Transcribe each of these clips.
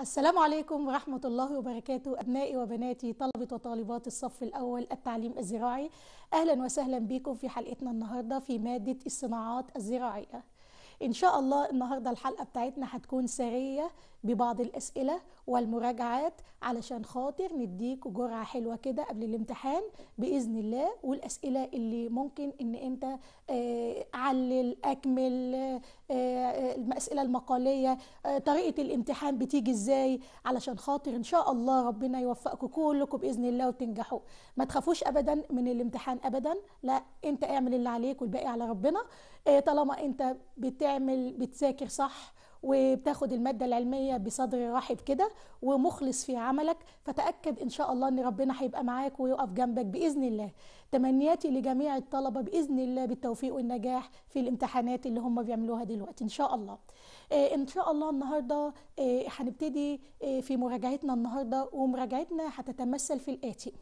السلام عليكم ورحمة الله وبركاته أبنائي وبناتي طلبة وطالبات الصف الأول التعليم الزراعي أهلا وسهلا بكم في حلقتنا النهاردة في مادة الصناعات الزراعية إن شاء الله النهاردة الحلقة بتاعتنا هتكون سرية ببعض الأسئلة والمراجعات علشان خاطر نديك جرعة حلوة كده قبل الامتحان بإذن الله والأسئلة اللي ممكن إن أنت آه، علل أكمل آه، آه، الأسئلة المقالية طريقة الامتحان بتيجي إزاي علشان خاطر إن شاء الله ربنا يوفقكم كلكم بإذن الله وتنجحوا ما تخافوش أبدا من الامتحان أبدا لا أنت اعمل اللي عليك والباقي على ربنا طالما أنت بتعمل بتذاكر صح وبتاخد الماده العلميه بصدر رحب كده ومخلص في عملك فتاكد ان شاء الله ان ربنا هيبقى معاك ويقف جنبك باذن الله تمنياتي لجميع الطلبه باذن الله بالتوفيق والنجاح في الامتحانات اللي هم بيعملوها دلوقتي ان شاء الله آه، ان شاء الله النهارده آه، هنبتدي آه، في مراجعتنا النهارده ومراجعتنا هتتمثل في الاتي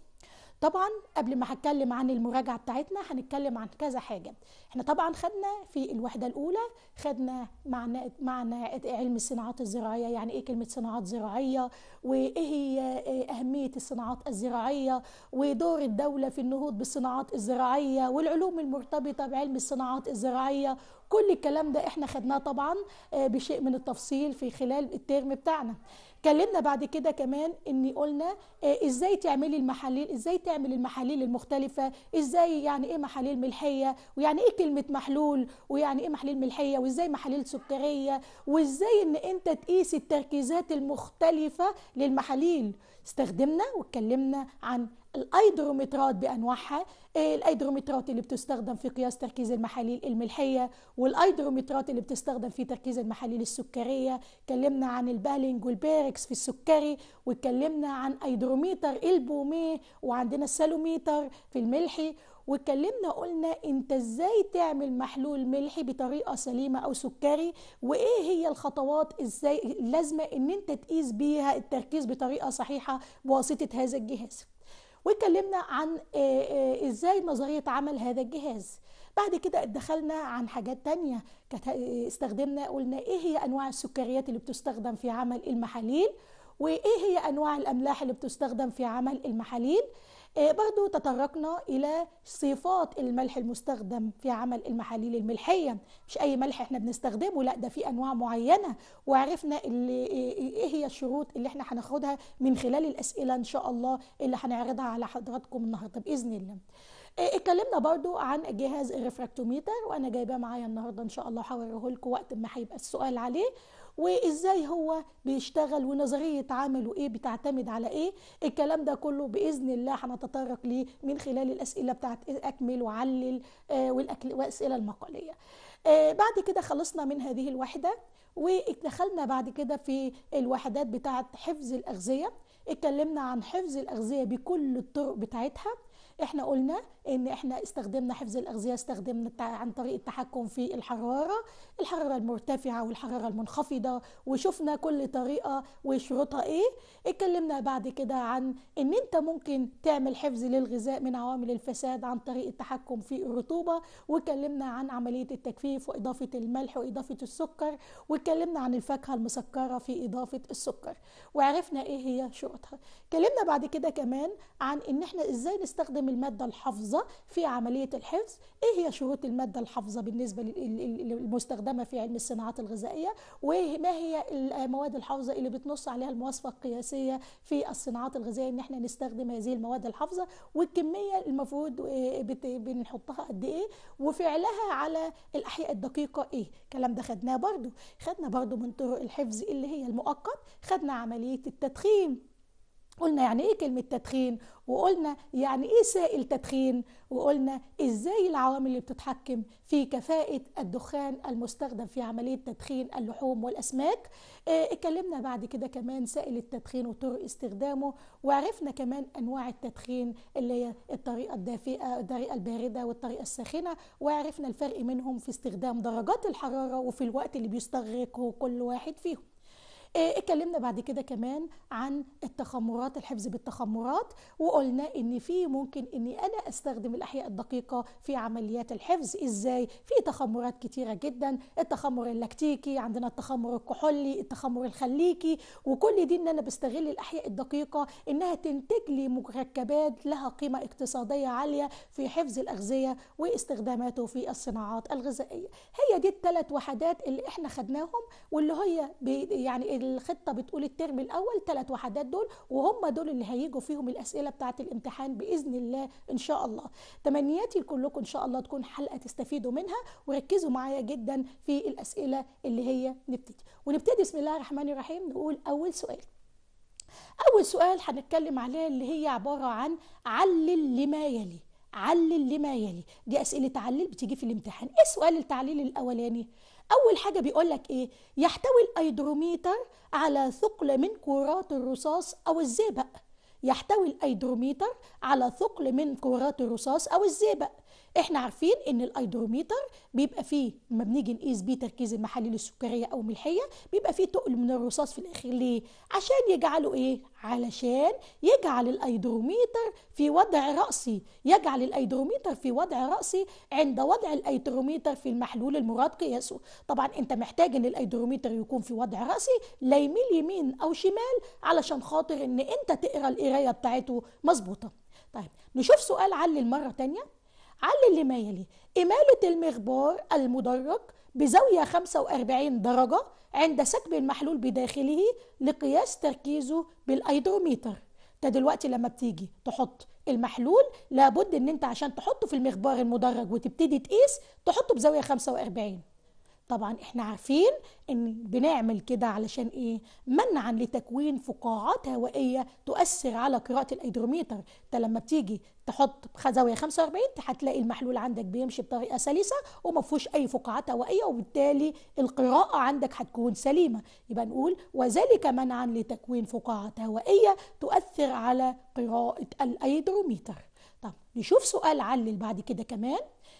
طبعا قبل ما هتكلم عن المراجعه بتاعتنا هنتكلم عن كذا حاجه احنا طبعا خدنا في الوحده الاولى خدنا معنى معنى علم الصناعات الزراعيه يعني ايه كلمه صناعات زراعيه وايه هي إيه اهميه الصناعات الزراعيه ودور الدوله في النهوض بالصناعات الزراعيه والعلوم المرتبطه بعلم الصناعات الزراعيه كل الكلام ده احنا خدناه طبعا آه، بشيء من التفصيل في خلال الترم بتاعنا اتكلمنا بعد كده كمان ان قلنا آه، ازاي تعملي المحاليل ازاي تعمل المحاليل المختلفه ازاي يعني ايه محاليل ملحيه ويعني ايه كلمه محلول ويعني ايه محاليل ملحيه وازاي محاليل سكريه وازاي ان انت تقيس التركيزات المختلفه للمحاليل استخدمنا واتكلمنا عن الايدروميترات بانواعها إيه الايدروميترات اللي بتستخدم في قياس تركيز المحاليل الملحيه والايدروميترات اللي بتستخدم في تركيز المحاليل السكريه اتكلمنا عن البالينج والبيركس في السكري واتكلمنا عن ايدروميتر البوميه وعندنا السالوميتر في الملحي واتكلمنا قلنا انت ازاي تعمل محلول ملحي بطريقه سليمه او سكري وايه هي الخطوات ازاي لازمه ان انت تقيس بيها التركيز بطريقه صحيحه بواسطه هذا الجهاز واتكلمنا عن آه، آه، ازاي نظريه عمل هذا الجهاز بعد كده اتدخلنا عن حاجات تانية آه، استخدمنا قلنا ايه هي انواع السكريات اللي بتستخدم في عمل المحاليل وايه هي انواع الاملاح اللي بتستخدم في عمل المحاليل آه، برضو تطرقنا إلى صفات الملح المستخدم في عمل المحاليل الملحية مش أي ملح احنا بنستخدمه لا ده في أنواع معينة وعرفنا اللي إيه, إيه،, إيه هي الشروط اللي احنا هناخدها من خلال الأسئلة إن شاء الله اللي هنعرضها على حضراتكم النهاردة بإذن الله إيه، اتكلمنا برضو عن جهاز الريفراكتوميتر وانا جايباه معايا النهارده ان شاء الله هوريه لكم وقت ما هيبقى السؤال عليه وازاي هو بيشتغل ونظريه عمله ايه بتعتمد على ايه الكلام ده كله باذن الله هنتطرق ليه من خلال الاسئله بتاعت اكمل وعلل آه، والاكل والاسئله المقاليه آه، بعد كده خلصنا من هذه الوحده ودخلنا بعد كده في الوحدات بتاعت حفظ الاغذيه اتكلمنا عن حفظ الاغذيه بكل الطرق بتاعتها احنا قلنا ان احنا استخدمنا حفظ الاغذيه استخدمنا عن طريق التحكم في الحراره الحراره المرتفعه والحراره المنخفضه وشفنا كل طريقه وشروطها ايه اتكلمنا بعد كده عن ان انت ممكن تعمل حفظ للغذاء من عوامل الفساد عن طريق التحكم في الرطوبه واتكلمنا عن عمليه التجفيف واضافه الملح واضافه السكر واتكلمنا عن الفاكهه المسكره في اضافه السكر وعرفنا ايه هي شروطها اتكلمنا بعد كده كمان عن ان احنا ازاي نستخدم الماده الحافظه في عمليه الحفظ ايه هي شروط الماده الحافظه بالنسبه للمستخدمه في علم الصناعات الغذائيه وما هي المواد الحافظه اللي بتنص عليها المواصفه القياسيه في الصناعات الغذائيه ان احنا نستخدم هذه المواد الحافظه والكميه المفروض آه، بنحطها قد ايه وفعلها على الاحياء الدقيقه ايه الكلام ده خدناه برده خدنا برده من طرق الحفظ اللي هي المؤقت خدنا عمليه التدخين قلنا يعني ايه كلمة تدخين وقلنا يعني ايه سائل تدخين وقلنا ازاي العوامل اللي بتتحكم في كفاءة الدخان المستخدم في عملية تدخين اللحوم والاسماك اه اتكلمنا بعد كده كمان سائل التدخين وطرق استخدامه وعرفنا كمان انواع التدخين اللي هي الطريقة الدافئة الطريقة الباردة والطريقة الساخنة وعرفنا الفرق منهم في استخدام درجات الحرارة وفي الوقت اللي بيستغرقه كل واحد فيهم إيه، اتكلمنا بعد كده كمان عن التخمرات الحفظ بالتخمرات وقلنا ان في ممكن اني انا استخدم الاحياء الدقيقه في عمليات الحفظ ازاي في تخمرات كتيره جدا التخمر اللاكتيكي عندنا التخمر الكحولي التخمر الخليكي وكل دي ان انا بستغل الاحياء الدقيقه انها تنتج لي مركبات لها قيمه اقتصاديه عاليه في حفظ الاغذيه واستخداماته في الصناعات الغذائيه هي دي الثلاث وحدات اللي احنا خدناهم واللي هي يعني الخطه بتقول الترم الاول ثلاث وحدات دول وهم دول اللي هيجوا فيهم الاسئله بتاعه الامتحان باذن الله ان شاء الله تمنياتي لكلكم ان شاء الله تكون حلقه تستفيدوا منها وركزوا معايا جدا في الاسئله اللي هي نبتدي ونبتدي بسم الله الرحمن الرحيم نقول اول سؤال اول سؤال هنتكلم عليه اللي هي عباره عن علل لما يلي علل لما يلي دي اسئله تعليل بتيجي في الامتحان ايه سؤال التعليل الاولاني يعني؟ اول حاجه بيقول لك ايه يحتوي الايدروميتر على ثقل من كرات الرصاص او الزئبق يحتوي الايدروميتر على ثقل من كرات الرصاص او الزئبق احنا عارفين ان الايدروميتر بيبقى فيه لما بنيجي نقيس بيه تركيز المحاليل السكريه او الملحيه بيبقى فيه تقل من الرصاص في الاخر ليه عشان يجعله ايه علشان يجعل الايدروميتر في وضع راسي يجعل الايدروميتر في وضع راسي عند وضع الايدروميتر في المحلول المراد قياسه طبعا انت محتاج ان الايدروميتر يكون في وضع راسي لا يميل يمين او شمال علشان خاطر ان انت تقرا القرايه بتاعته مظبوطه طيب نشوف سؤال علي المره تانية على اللي ما يلي إمالة المغبار المدرج بزاوية 45 درجة عند سكب المحلول بداخله لقياس تركيزه بالايدروميتر انت دلوقتي لما بتيجي تحط المحلول لابد ان انت عشان تحطه في المغبار المدرج وتبتدي تقيس تحطه بزاويه 45 طبعا احنا عارفين ان بنعمل كده علشان ايه منعا لتكوين فقاعات هوائيه تؤثر على قراءه الايدروميتر انت لما بتيجي تحط زاويه 45 هتلاقي المحلول عندك بيمشي بطريقه سلسه وما فيهوش اي فقاعات هوائيه وبالتالي القراءه عندك هتكون سليمه يبقى نقول وذلك منعا لتكوين فقاعات هوائيه تؤثر على قراءه الايدروميتر طب نشوف سؤال علل بعد كده كمان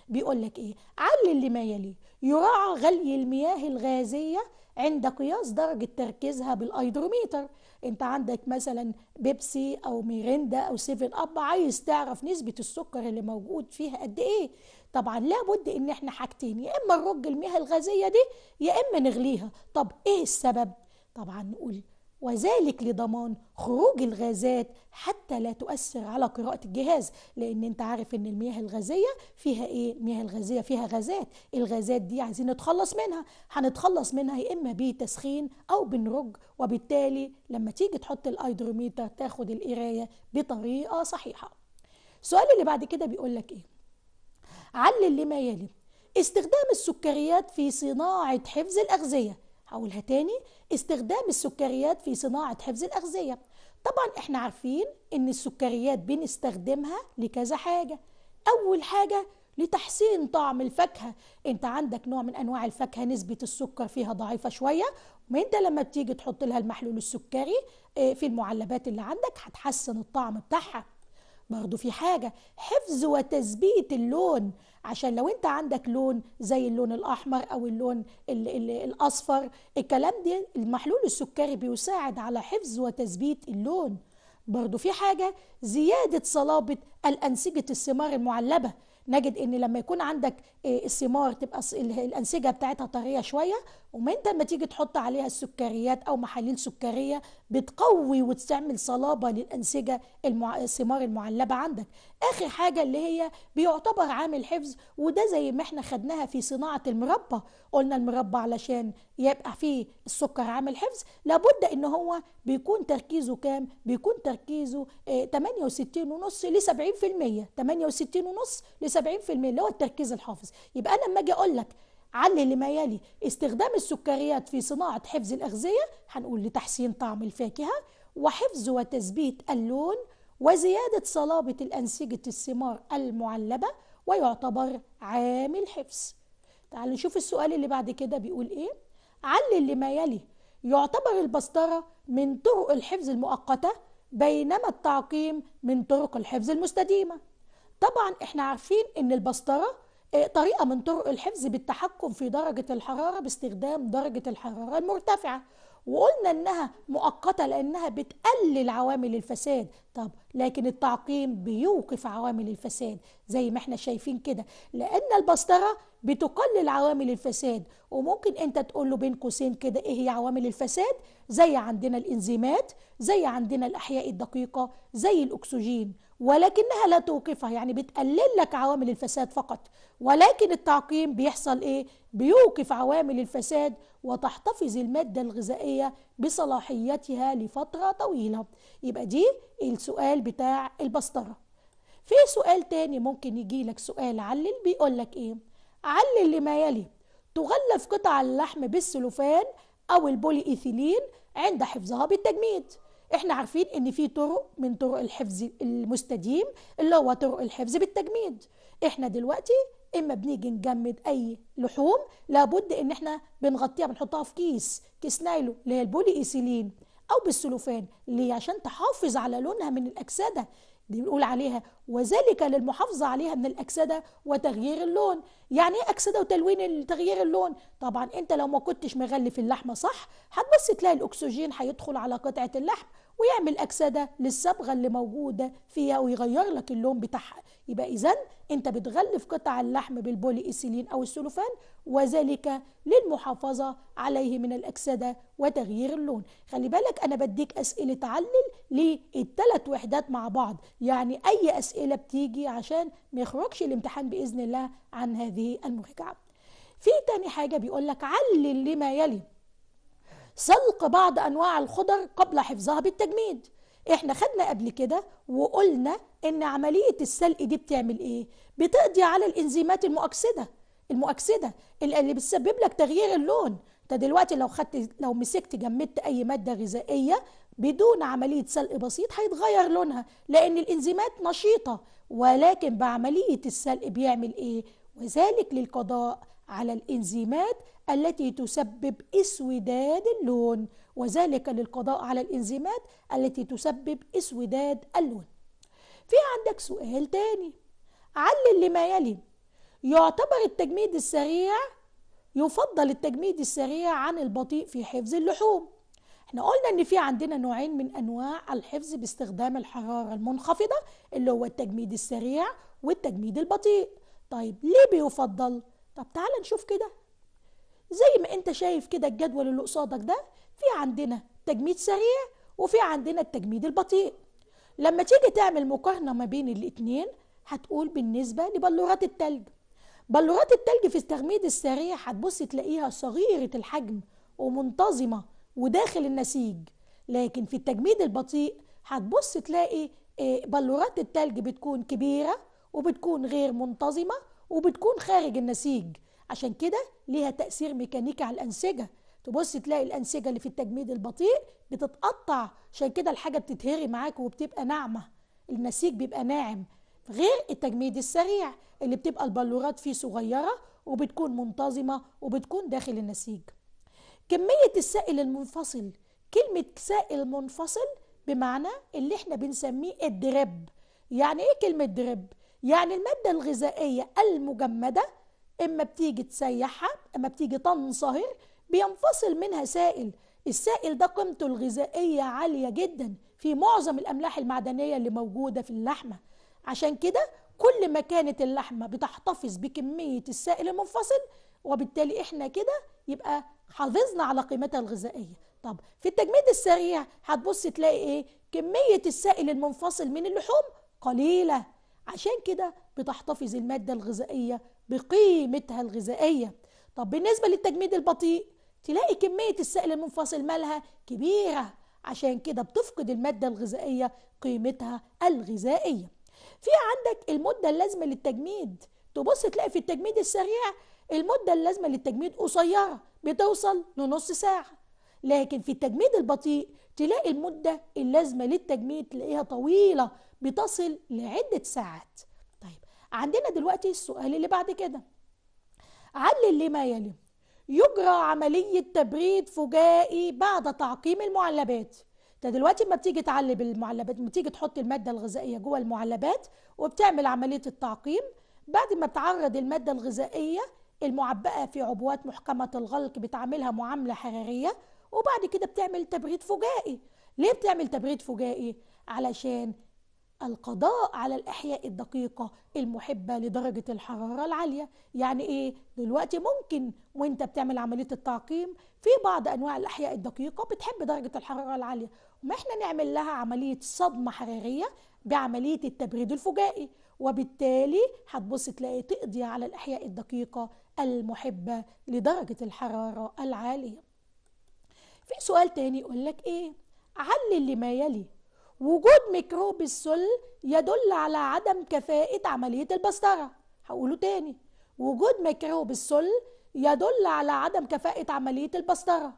بيقول لك ايه علل اللي ما يلي يراعى غلي المياه الغازيه عند قياس درجه تركيزها بالايدروميتر انت عندك مثلا بيبسي او ميريندا او سيفن اب عايز تعرف نسبه السكر اللي موجود فيها قد ايه طبعا لابد ان احنا حاجتين يا اما نرج المياه الغازيه دي يا اما نغليها طب ايه السبب طبعا نقول وذلك لضمان خروج الغازات حتى لا تؤثر على قراءة الجهاز لأن أنت عارف أن المياه الغازية فيها إيه؟ المياه الغازية فيها غازات الغازات دي عايزين نتخلص منها هنتخلص منها يا إما بتسخين أو بنرج وبالتالي لما تيجي تحط الايدروميتر تاخد القراية بطريقة صحيحة السؤال اللي بعد كده بيقول لك إيه؟ علل لما يلي استخدام السكريات في صناعة حفظ الأغذية هقولها تاني استخدام السكريات في صناعة حفظ الأغذية طبعا احنا عارفين ان السكريات بنستخدمها لكذا حاجة أول حاجة لتحسين طعم الفاكهة انت عندك نوع من انواع الفاكهة نسبة السكر فيها ضعيفة شوية انت لما بتيجي تحط لها المحلول السكري آه، في المعلبات اللي عندك هتحسن الطعم بتاعها برضو في حاجة حفظ وتثبيت اللون عشان لو انت عندك لون زي اللون الاحمر او اللون الـ الـ الاصفر الكلام ده المحلول السكري بيساعد على حفظ وتثبيت اللون برضو في حاجة زيادة صلابة الأنسجة الثمار المعلبة نجد ان لما يكون عندك الثمار تبقى الانسجه بتاعتها طريه شويه ومن لما تيجي تحط عليها السكريات او محاليل سكريه بتقوي وتعمل صلابه للانسجه المع... الثمار المعلبه عندك اخر حاجه اللي هي بيعتبر عامل حفظ وده زي ما احنا خدناها في صناعه المربى قلنا المربى علشان يبقى فيه السكر عامل حفظ لابد ان هو بيكون تركيزه كام بيكون تركيزه 68.5 آه، ل 70% 68.5 ل 70% اللي هو التركيز الحافظ يبقى انا لما اجي اقول لك علل لما يلي استخدام السكريات في صناعه حفظ الاغذيه هنقول لتحسين طعم الفاكهه وحفظ وتثبيت اللون وزياده صلابه الانسجه الثمار المعلبه ويعتبر عامل حفظ تعالوا نشوف السؤال اللي بعد كده بيقول ايه علل لما يلي يعتبر البسطرة من طرق الحفظ المؤقتة بينما التعقيم من طرق الحفظ المستديمة طبعا احنا عارفين ان البسطرة إيه، طريقة من طرق الحفظ بالتحكم في درجة الحرارة باستخدام درجة الحرارة المرتفعة وقلنا انها مؤقته لانها بتقلل عوامل الفساد طب لكن التعقيم بيوقف عوامل الفساد زي ما احنا شايفين كده لان البسطره بتقلل عوامل الفساد وممكن انت تقول له بين قوسين كده ايه هي عوامل الفساد زي عندنا الانزيمات زي عندنا الاحياء الدقيقه زي الاكسجين ولكنها لا توقفها يعني بتقلل لك عوامل الفساد فقط ولكن التعقيم بيحصل ايه بيوقف عوامل الفساد وتحتفظ المادة الغذائية بصلاحيتها لفترة طويلة يبقى دي السؤال بتاع البسطرة في سؤال تاني ممكن يجي لك سؤال علل بيقول لك ايه علل لما يلي تغلف قطع اللحم بالسلوفان او البولي ايثيلين عند حفظها بالتجميد احنا عارفين ان في طرق من طرق الحفظ المستديم اللي هو طرق الحفظ بالتجميد احنا دلوقتي اما بنيجي نجمد اي لحوم لابد ان احنا بنغطيها بنحطها في كيس كيس نايلو اللي هي البولي ايثيلين او بالسلوفان ليه عشان تحافظ على لونها من الاكسده دي بنقول عليها وذلك للمحافظة عليها من الأكسدة وتغيير اللون يعني ايه أكسدة وتلوين تغيير اللون طبعا انت لو ما كنتش مغلف اللحمة صح هتبص تلاقي الأكسجين هيدخل على قطعة اللحم ويعمل أكسدة للصبغة اللي موجودة فيها ويغير لك اللون بتاعها يبقى إذا أنت بتغلف قطع اللحم بالبولي إيثيلين أو السلوفان وذلك للمحافظة عليه من الأكسدة وتغيير اللون خلي بالك أنا بديك أسئلة علل للثلاث وحدات مع بعض يعني أي أسئلة بتيجي عشان ما يخرجش الامتحان بإذن الله عن هذه المراجعه في تاني حاجة بيقول لك علل لما يلي سلق بعض أنواع الخضر قبل حفظها بالتجميد احنا خدنا قبل كده وقلنا ان عملية السلق دي بتعمل ايه بتقضي على الانزيمات المؤكسدة المؤكسدة اللي بتسبب لك تغيير اللون انت دلوقتي لو خدت لو مسكت جمدت اي مادة غذائية بدون عملية سلق بسيط هيتغير لونها لان الانزيمات نشيطة ولكن بعملية السلق بيعمل ايه وذلك للقضاء على الإنزيمات التي تسبب اسوداد اللون وذلك للقضاء على الإنزيمات التي تسبب اسوداد اللون في عندك سؤال تاني علل لما يلي يعتبر التجميد السريع يفضل التجميد السريع عن البطيء في حفظ اللحوم احنا قلنا ان في عندنا نوعين من انواع الحفظ باستخدام الحراره المنخفضه اللي هو التجميد السريع والتجميد البطيء طيب ليه بيفضل طب تعال نشوف كده زي ما انت شايف كده الجدول اللي قصادك ده في عندنا تجميد سريع وفي عندنا التجميد البطيء لما تيجي تعمل مقارنة ما بين الاتنين هتقول بالنسبة لبلورات التلج بلورات التلج في التجميد السريع هتبص تلاقيها صغيرة الحجم ومنتظمة وداخل النسيج لكن في التجميد البطيء هتبص تلاقي آه، بلورات التلج بتكون كبيرة وبتكون غير منتظمة وبتكون خارج النسيج عشان كده ليها تأثير ميكانيكي على الأنسجة تبص تلاقي الأنسجة اللي في التجميد البطيء بتتقطع عشان كده الحاجة بتتهري معاك وبتبقى ناعمة النسيج بيبقى ناعم غير التجميد السريع اللي بتبقى البلورات فيه صغيرة وبتكون منتظمة وبتكون داخل النسيج كمية السائل المنفصل كلمة سائل منفصل بمعنى اللي احنا بنسميه الدرب يعني ايه كلمة درب؟ يعني المادة الغذائية المجمدة إما بتيجي تسيحها إما بتيجي تنصهر بينفصل منها سائل السائل ده قيمته الغذائية عالية جدا في معظم الأملاح المعدنية اللي موجودة في اللحمة عشان كده كل ما كانت اللحمة بتحتفظ بكمية السائل المنفصل وبالتالي احنا كده يبقى حافظنا على قيمتها الغذائية طب في التجميد السريع هتبص تلاقي ايه كمية السائل المنفصل من اللحوم قليلة عشان كده بتحتفظ المادة الغذائية بقيمتها الغذائية طب بالنسبة للتجميد البطيء تلاقي كمية السائل المنفصل مالها كبيرة عشان كده بتفقد المادة الغذائية قيمتها الغذائية في عندك المدة اللازمة للتجميد تبص تلاقي في التجميد السريع المدة اللازمة للتجميد قصيرة بتوصل لنص ساعة لكن في التجميد البطيء تلاقي المدة اللازمة للتجميد تلاقيها طويلة بتصل لعدة ساعات طيب عندنا دلوقتي السؤال اللي بعد كده علل لما يلي يجرى عملية تبريد فجائي بعد تعقيم المعلبات انت دلوقتي لما بتيجي تعلب المعلبات ما بتيجي تحط المادة الغذائية جوه المعلبات وبتعمل عملية التعقيم بعد ما بتعرض المادة الغذائية المعبأة في عبوات محكمة الغلق بتعملها معاملة حرارية وبعد كده بتعمل تبريد فجائي ليه بتعمل تبريد فجائي علشان القضاء على الإحياء الدقيقة المحبة لدرجة الحرارة العالية يعني إيه؟ دلوقتي ممكن وإنت بتعمل عملية التعقيم في بعض أنواع الأحياء الدقيقة بتحب درجة الحرارة العالية وما إحنا نعمل لها عملية صدمة حرارية بعملية التبريد الفجائي وبالتالي هتبص تلاقي تقضي على الأحياء الدقيقة المحبة لدرجة الحرارة العالية في سؤال تاني يقول لك ايه علل اللي ما يلي وجود ميكروب السل يدل على عدم كفاءة عملية البسترة هقوله تاني وجود ميكروب السل يدل على عدم كفاءة عملية البسترة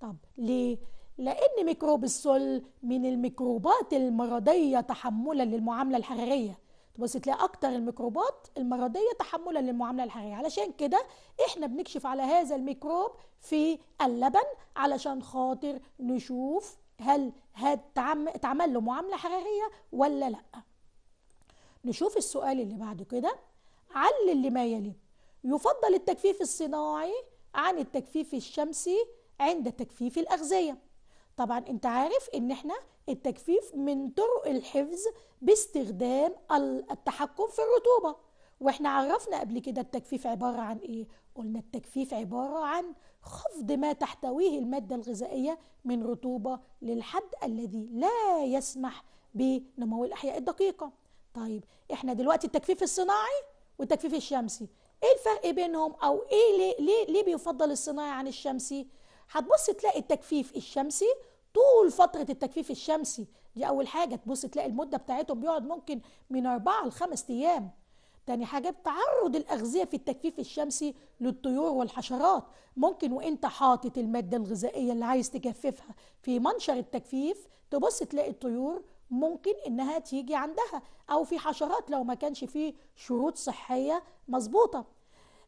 طب ليه؟ لأن ميكروب السل من الميكروبات المرضية تحملا للمعاملة الحرارية تبص تلاقي اكتر الميكروبات المرضيه تحملا للمعامله الحراريه علشان كده احنا بنكشف على هذا الميكروب في اللبن علشان خاطر نشوف هل هتعمل له معامله حراريه ولا لا نشوف السؤال اللي بعد كده علل اللي ما يلي يفضل التجفيف الصناعي عن التجفيف الشمسي عند تجفيف الاغذيه طبعا انت عارف ان احنا التجفيف من طرق الحفظ باستخدام التحكم في الرطوبه واحنا عرفنا قبل كده التجفيف عباره عن ايه قلنا التجفيف عباره عن خفض ما تحتويه الماده الغذائيه من رطوبه للحد الذي لا يسمح بنمو الاحياء الدقيقه طيب احنا دلوقتي التجفيف الصناعي والتجفيف الشمسي ايه الفرق بينهم او ايه ليه ليه, ليه بيفضل الصناعي عن الشمسي هتبص تلاقي التجفيف الشمسي طول فترة التجفيف الشمسي دي أول حاجة تبص تلاقي المدة بتاعتهم بيقعد ممكن من أربعة لخمس أيام تاني حاجة تعرض الأغذية في التجفيف الشمسي للطيور والحشرات ممكن وإنت حاطط المادة الغذائية اللي عايز تجففها في منشر التجفيف تبص تلاقي الطيور ممكن إنها تيجي عندها أو في حشرات لو ما كانش فيه شروط صحية مظبوطة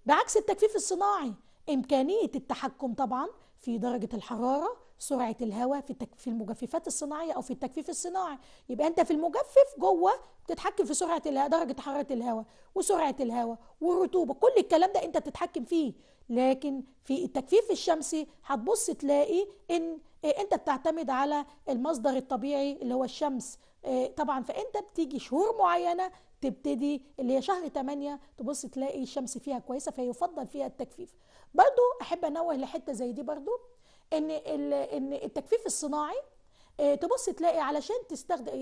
بعكس التجفيف الصناعي إمكانية التحكم طبعا في درجة الحرارة سرعة الهواء في التك... في المجففات الصناعية أو في التجفيف الصناعي يبقى أنت في المجفف جوه بتتحكم في سرعة الهواء درجة حرارة الهواء وسرعة الهواء والرطوبة كل الكلام ده أنت تتحكم فيه لكن في التجفيف الشمسي هتبص تلاقي إن آه، أنت بتعتمد على المصدر الطبيعي اللي هو الشمس آه، طبعا فأنت بتيجي شهور معينة تبتدي اللي هي شهر 8 تبص تلاقي الشمس فيها كويسه فيفضل فيها التجفيف برضو احب انوه لحته زي دي برضو ان ان التجفيف الصناعي آه، تبص تلاقي علشان تستخدم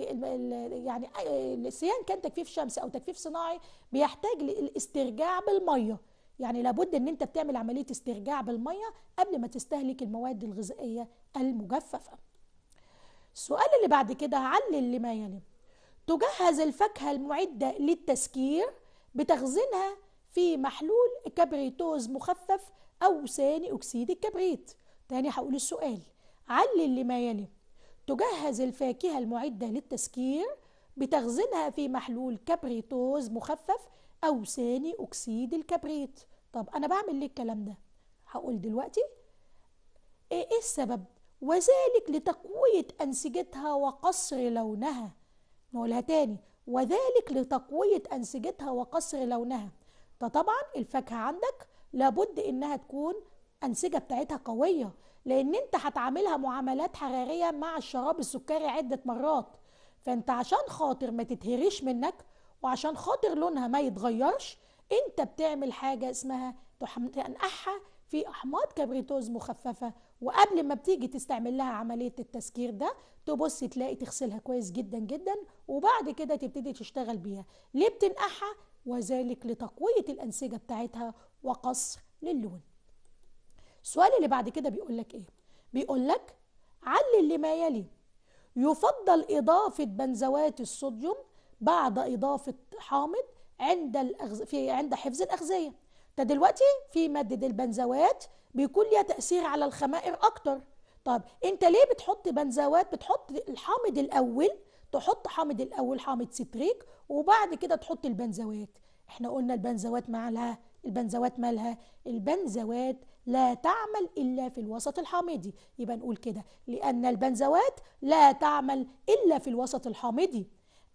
يعني آه، سواء كان تجفيف شمسي او تجفيف صناعي بيحتاج للاسترجاع بالميه يعني لابد ان انت بتعمل عمليه استرجاع بالميه قبل ما تستهلك المواد الغذائيه المجففه السؤال اللي بعد كده علل لما يلي تجهز الفاكهه المعده للتسكير بتخزينها في محلول كبريتوز مخفف أو ثاني أكسيد الكبريت تاني هقول السؤال علل لما يلي تجهز الفاكهة المعدة للتسكير بتخزينها في محلول كبريتوز مخفف أو ثاني أكسيد الكبريت طب أنا بعمل ليه الكلام ده؟ هقول دلوقتي إيه, إيه السبب؟ وذلك لتقوية أنسجتها وقصر لونها نقولها تاني وذلك لتقوية أنسجتها وقصر لونها ده طبعا الفاكهة عندك لابد انها تكون انسجه بتاعتها قويه لان انت هتعاملها معاملات حراريه مع الشراب السكري عده مرات فانت عشان خاطر ما تتهريش منك وعشان خاطر لونها ما يتغيرش انت بتعمل حاجه اسمها تنقحها في احماض كبريتوز مخففه وقبل ما بتيجي تستعمل لها عمليه التسكير ده تبص تلاقي تغسلها كويس جدا جدا وبعد كده تبتدي تشتغل بيها ليه بتنقحها وذلك لتقوية الأنسجة بتاعتها وقصر للون السؤال اللي بعد كده بيقول لك إيه؟ بيقول لك علل لما يلي يفضل إضافة بنزوات الصوديوم بعد إضافة حامض عند الأغز... في عند حفظ الأغذية ده دلوقتي في مادة البنزوات بيكون ليها تأثير على الخمائر أكتر طب أنت ليه بتحط بنزوات بتحط الحامض الأول تحط حامض الاول حامض ستريك وبعد كده تحط البنزوات احنا قلنا البنزوات مالها البنزوات مالها البنزوات لا تعمل الا في الوسط الحامضي يبقى نقول كده لان البنزوات لا تعمل الا في الوسط الحامضي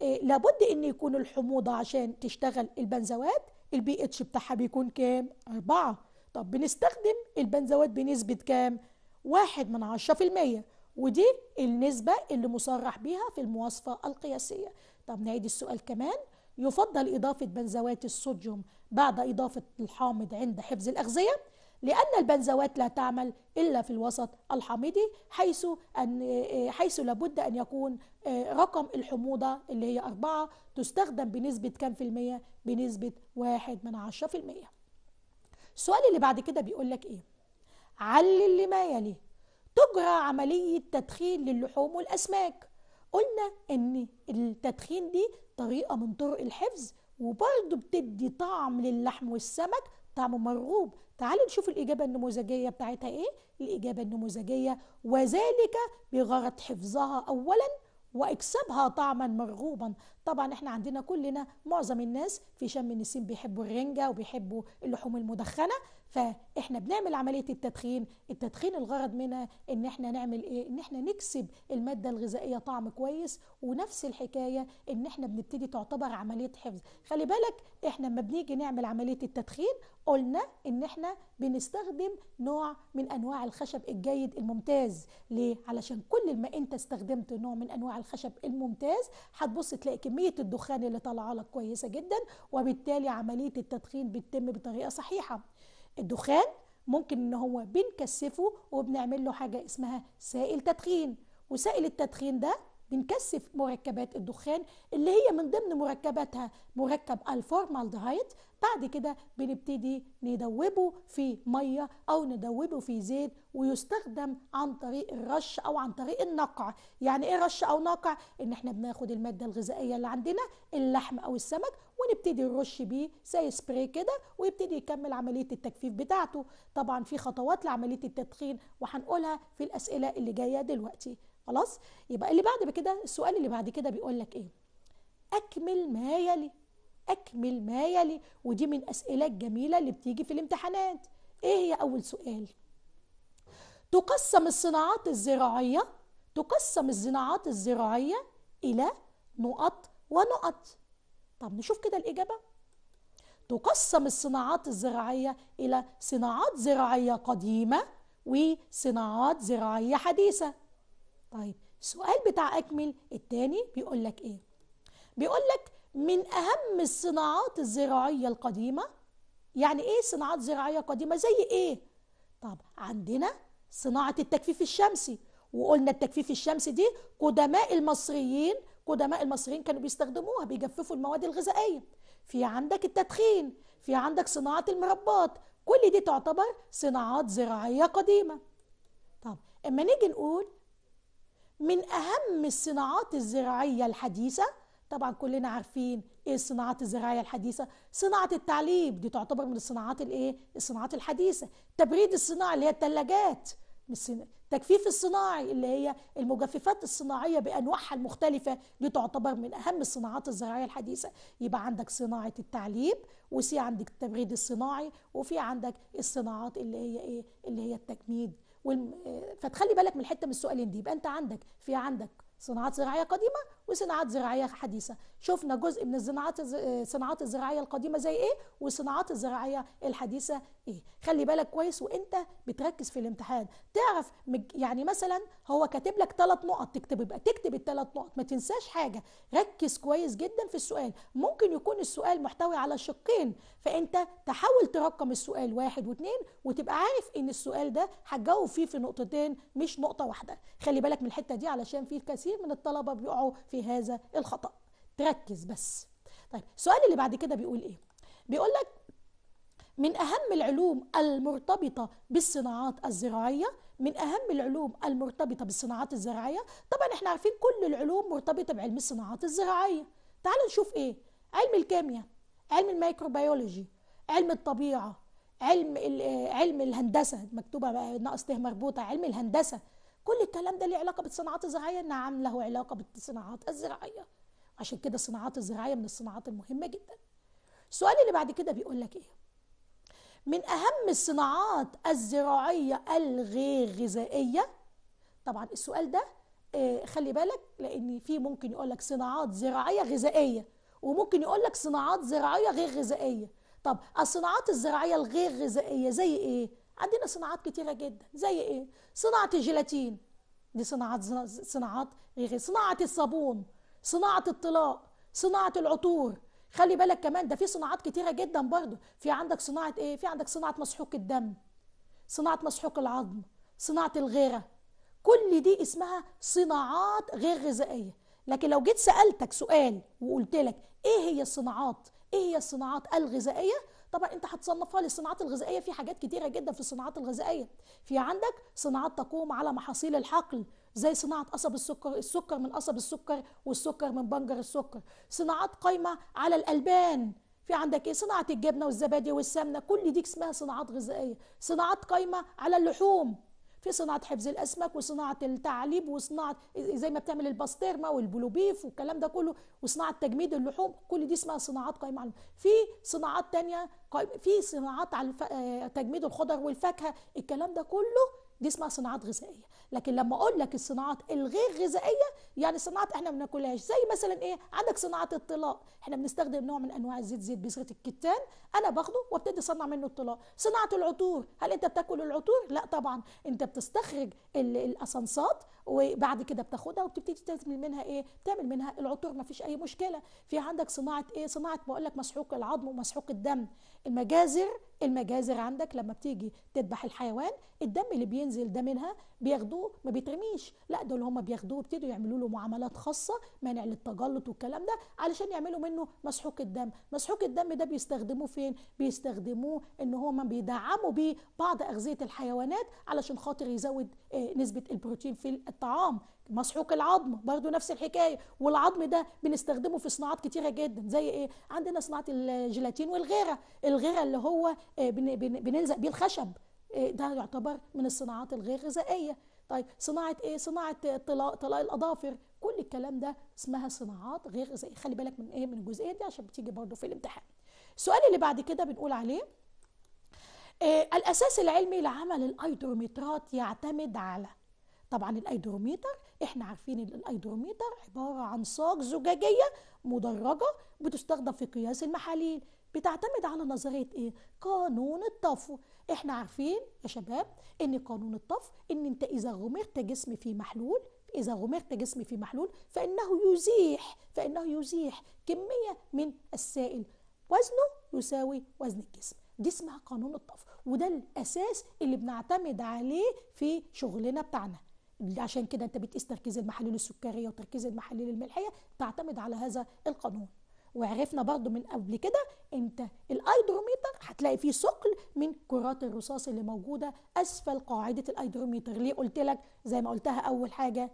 إيه لابد ان يكون الحموضه عشان تشتغل البنزوات البي اتش بتاعها بيكون كام أربعة طب بنستخدم البنزوات بنسبه كام واحد من عشرة في المية ودي النسبة اللي مصرح بيها في المواصفة القياسية طب نعيد السؤال كمان يفضل إضافة بنزوات الصوديوم بعد إضافة الحامض عند حفظ الأغذية لأن البنزوات لا تعمل إلا في الوسط الحامضي حيث أن آه، حيث لابد أن يكون آه، رقم الحموضة اللي هي أربعة تستخدم بنسبة كم في المية؟ بنسبة واحد من عشرة في المية. السؤال اللي بعد كده بيقول لك إيه؟ علل لما يلي تجرى عملية تدخين للحوم والأسماك قلنا إن التدخين دي طريقة من طرق الحفظ وبرضه بتدي طعم للحم والسمك طعم مرغوب تعالوا نشوف الإجابة النموذجية بتاعتها إيه الإجابة النموذجية وذلك بغرض حفظها أولاً واكسبها طعما مرغوبا طبعا احنا عندنا كلنا معظم الناس في شم النسيم بيحبوا الرنجه وبيحبوا اللحوم المدخنه فاحنا بنعمل عمليه التدخين التدخين الغرض منها ان احنا نعمل ايه ان احنا نكسب الماده الغذائيه طعم كويس ونفس الحكايه ان احنا بنبتدي تعتبر عمليه حفظ خلي بالك احنا لما بنيجي نعمل عمليه التدخين قلنا ان احنا بنستخدم نوع من انواع الخشب الجيد الممتاز ليه علشان كل ما انت استخدمت نوع من انواع الخشب الممتاز هتبص تلاقي كميه الدخان اللي طالعه لك كويسه جدا وبالتالي عمليه التدخين بتتم بطريقه صحيحه الدخان ممكن ان هو بنكثفه وبنعمل له حاجه اسمها سائل تدخين وسائل التدخين ده بنكثف مركبات الدخان اللي هي من ضمن مركباتها مركب الفورمالدهايد بعد كده بنبتدي ندوبه في ميه او ندوبه في زيت ويستخدم عن طريق الرش او عن طريق النقع يعني ايه رش او نقع ان احنا بناخد الماده الغذائيه اللي عندنا اللحم او السمك ونبتدي نرش بيه زي سبراي كده ويبتدي يكمل عمليه التجفيف بتاعته طبعا في خطوات لعمليه التدخين وهنقولها في الاسئله اللي جايه دلوقتي خلاص يبقى اللي بعد كده السؤال اللي بعد كده بيقول لك ايه اكمل ما يلي اكمل ما يلي ودي من اسئله الجميله اللي بتيجي في الامتحانات ايه هي اول سؤال تقسم الصناعات الزراعيه تقسم الصناعات الزراعيه الى نقط ونقط طب نشوف كده الإجابة تقسم الصناعات الزراعية إلى صناعات زراعية قديمة وصناعات زراعية حديثة طيب السؤال بتاع أكمل التاني بيقول لك إيه بيقول لك من أهم الصناعات الزراعية القديمة يعني إيه صناعات زراعية قديمة زي إيه طب عندنا صناعة التكفيف الشمسي وقلنا التكفيف الشمسي دي قدماء المصريين قدماء المصريين كانوا بيستخدموها بيجففوا المواد الغذائيه في عندك التدخين في عندك صناعه المربات كل دي تعتبر صناعات زراعيه قديمه طب اما نيجي نقول من اهم الصناعات الزراعيه الحديثه طبعا كلنا عارفين ايه الصناعات الزراعيه الحديثه صناعه التعليب دي تعتبر من الصناعات الايه الصناعات الحديثه تبريد الصناعه اللي هي الثلاجات التجفيف الصناعي اللي هي المجففات الصناعية بأنواعها المختلفة دي تعتبر من أهم الصناعات الزراعية الحديثة يبقى عندك صناعة التعليب وفي عندك التبريد الصناعي وفي عندك الصناعات اللي هي إيه اللي هي التجميد والم... آه، فتخلي بالك من الحتة من السؤالين دي يبقى أنت عندك في عندك صناعات زراعية قديمة وصناعات زراعيه حديثه شفنا جزء من الصناعات الصناعات الزراعيه القديمه زي ايه والصناعات الزراعيه الحديثه ايه خلي بالك كويس وانت بتركز في الامتحان تعرف يعني مثلا هو كاتب لك ثلاث نقط تكتب يبقى تكتب الثلاث نقط ما تنساش حاجه ركز كويس جدا في السؤال ممكن يكون السؤال محتوي على شقين فانت تحاول ترقم السؤال واحد واثنين وتبقى عارف ان السؤال ده هتجاوب فيه في نقطتين مش نقطه واحده خلي بالك من الحته دي علشان في كثير من الطلبه بيقعوا في في هذا الخطأ تركز بس طيب السؤال اللي بعد كده بيقول ايه بيقول لك من أهم العلوم المرتبطة بالصناعات الزراعية من أهم العلوم المرتبطة بالصناعات الزراعية طبعا احنا عارفين كل العلوم مرتبطة بعلم الصناعات الزراعية تعالوا نشوف ايه علم الكيمياء علم الميكروبيولوجي علم الطبيعة علم علم الهندسة مكتوبة ناقص ت مربوطة علم الهندسة كل الكلام ده ليه علاقه بالصناعات الزراعيه نعم له علاقه بالصناعات الزراعيه عشان كده الصناعات الزراعيه من الصناعات المهمه جدا السؤال اللي بعد كده بيقول لك ايه من اهم الصناعات الزراعيه الغير غذائيه طبعا السؤال ده آه، خلي بالك لان في ممكن يقول لك صناعات زراعيه غذائيه وممكن يقول لك صناعات زراعيه غير غذائيه طب الصناعات الزراعيه الغير غذائيه زي ايه عندنا صناعات كتيره جدا زي ايه صناعه الجيلاتين دي صناعات صناعات غير صناعه الصابون صناعه الطلاء صناعه العطور خلي بالك كمان ده في صناعات كتيره جدا برضه في عندك صناعه ايه في عندك صناعه مسحوق الدم صناعه مسحوق العظم صناعه الغيره كل دي اسمها صناعات غير غذائيه لكن لو جيت سالتك سؤال وقلت لك ايه هي الصناعات ايه هي الصناعات الغذائيه طبعا انت هتصنفها للصناعات الغذائيه في حاجات كتيره جدا في الصناعات الغذائيه في عندك صناعات تقوم على محاصيل الحقل زي صناعه قصب السكر السكر من قصب السكر والسكر من بنجر السكر صناعات قايمه على الالبان في عندك ايه صناعه الجبنه والزبادي والسمنه كل دي اسمها صناعات غذائيه صناعات قايمه على اللحوم في صناعه حفظ الاسماك وصناعه التعليب وصناعه زي ما بتعمل الباسترما والبلوبيف والكلام ده كله وصناعه تجميد اللحوم كل دي اسمها صناعات قائمه على في صناعات تانية في صناعات على آه، تجميد الخضر والفاكهه الكلام ده كله دي اسمها صناعات غذائيه لكن لما اقول لك الصناعات الغير غذائيه يعني صناعات احنا ما بناكلهاش زي مثلا ايه عندك صناعه الطلاء احنا بنستخدم نوع من انواع الزيت زيت بذره الكتان انا باخده وابتدي اصنع منه الطلاء صناعه العطور هل انت بتاكل العطور لا طبعا انت بتستخرج الاسانسات وبعد كده بتاخدها وبتبتدي تعمل منها ايه بتعمل منها العطور ما فيش اي مشكله في عندك صناعه ايه صناعه بقول لك مسحوق العظم ومسحوق الدم المجازر المجازر عندك لما بتيجي تذبح الحيوان الدم اللي بينزل ده منها بياخدوه ما بيترميش لا دول هم بياخدوه ابتدوا يعملوا له معاملات خاصه مانع للتجلط والكلام ده علشان يعملوا منه مسحوق الدم مسحوق الدم ده بيستخدموه فين بيستخدموه ان هم بيدعموا بيه بعض اغذيه الحيوانات علشان خاطر يزود آه، نسبه البروتين في الطعام مسحوق العظم برضو نفس الحكايه والعظم ده بنستخدمه في صناعات كتيره جدا زي ايه عندنا صناعه الجيلاتين والغيره الغيره اللي هو آه، بنلزق بيه الخشب إيه، ده يعتبر من الصناعات الغير غذائيه طيب صناعه ايه صناعه طلاء طلاء الاظافر كل الكلام ده اسمها صناعات غير غذائيه خلي بالك من ايه من الجزئيه دي عشان بتيجي برضو في الامتحان السؤال اللي بعد كده بنقول عليه إيه الاساس العلمي لعمل الايدروميترات يعتمد على طبعا الايدروميتر احنا عارفين ان الايدروميتر عباره عن صاج زجاجيه مدرجه بتستخدم في قياس المحاليل بتعتمد على نظريه ايه قانون الطفو احنا عارفين يا شباب ان قانون الطفو ان انت اذا غمرت جسم في محلول إذا غمرت جسم في محلول فإنه يزيح فإنه يزيح كمية من السائل وزنه يساوي وزن الجسم دي اسمها قانون الطفو وده الأساس اللي بنعتمد عليه في شغلنا بتاعنا عشان كده انت بتقيس تركيز المحاليل السكريه وتركيز المحاليل الملحيه بتعتمد على هذا القانون وعرفنا برضو من قبل كده انت الايدروميتر هتلاقي فيه ثقل من كرات الرصاص اللي موجوده اسفل قاعده الايدروميتر ليه قلت لك زي ما قلتها اول حاجه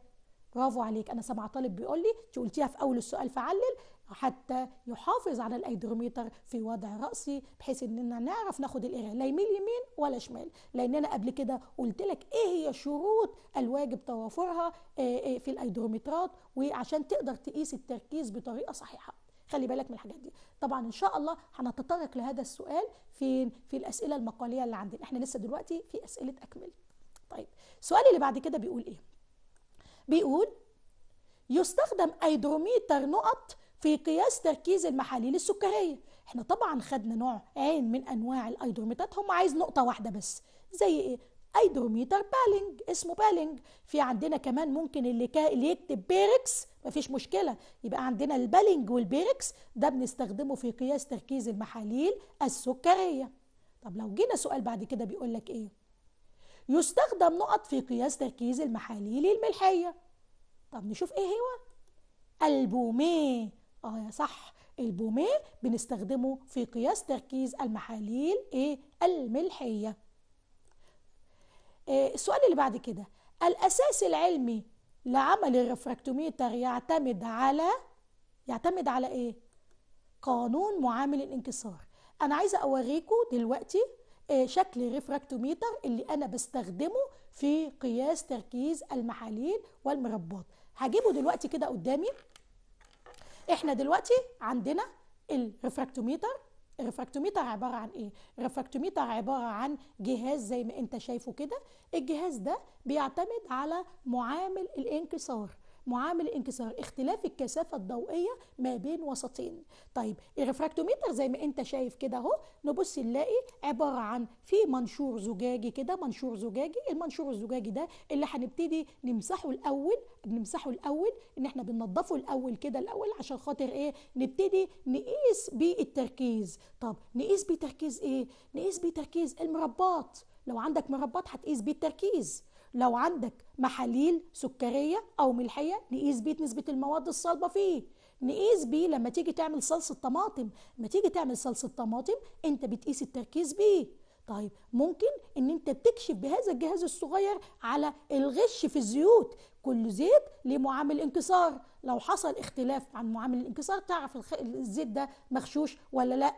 برافو عليك انا سامع طالب بيقول لي انت قلتيها في اول السؤال فعلل حتى يحافظ على الايدروميتر في وضع راسي بحيث اننا نعرف ناخد القراءه لا يميل يمين ولا شمال لان انا قبل كده قلت لك ايه هي شروط الواجب توافرها آه، آه، في الايدروميترات وعشان تقدر تقيس التركيز بطريقه صحيحه خلي بالك من الحاجات دي طبعا ان شاء الله هنتطرق لهذا السؤال في في الاسئله المقاليه اللي عندنا احنا لسه دلوقتي في اسئله اكمل طيب السؤال اللي بعد كده بيقول ايه بيقول يستخدم ايدروميتر نقط في قياس تركيز المحاليل السكريه احنا طبعا خدنا نوع عين من انواع الايدروميتات هم عايز نقطه واحده بس زي ايه ايدروميتر بالينج اسمه بالينج في عندنا كمان ممكن اللي, كا اللي يكتب بيركس مفيش مشكله يبقى عندنا البالينج والبيركس ده بنستخدمه في قياس تركيز المحاليل السكريه طب لو جينا سؤال بعد كده بيقول لك ايه يستخدم نقط في قياس تركيز المحاليل الملحيه طب نشوف ايه هو البوميه اه صح البوميه بنستخدمه في قياس تركيز المحاليل ايه الملحيه آه، السؤال اللي بعد كده الأساس العلمي لعمل الرفراكتوميتر يعتمد على يعتمد على إيه؟ قانون معامل الانكسار أنا عايزة أوريكم دلوقتي آه، شكل الرفراكتوميتر اللي أنا بستخدمه في قياس تركيز المحاليل والمربات هجيبه دلوقتي كده قدامي احنا دلوقتي عندنا الرفراكتوميتر الرفراكتوميتر عبارة عن ايه؟ الرفراكتوميتر عبارة عن جهاز زي ما انت شايفه كده الجهاز ده بيعتمد على معامل الانكسار معامل انكسار اختلاف الكثافه الضوئيه ما بين وسطين طيب الرفراكتوميتر زي ما انت شايف كده اهو نبص نلاقي عباره عن في منشور زجاجي كده منشور زجاجي المنشور الزجاجي ده اللي هنبتدي نمسحه الاول بنمسحه الاول ان احنا بننضفه الاول كده الاول عشان خاطر ايه نبتدي نقيس بيه التركيز طب نقيس بيه تركيز ايه نقيس بيه تركيز المربات لو عندك مربات هتقيس بيه التركيز لو عندك محاليل سكريه او ملحيه نقيس بيه نسبه المواد الصلبه فيه نقيس بيه لما تيجي تعمل صلصه طماطم لما تيجي تعمل صلصه طماطم انت بتقيس التركيز بيه طيب ممكن ان انت تكشف بهذا الجهاز الصغير على الغش في الزيوت كل زيت ليه معامل انكسار لو حصل اختلاف عن معامل الانكسار تعرف الزيت ده مغشوش ولا لا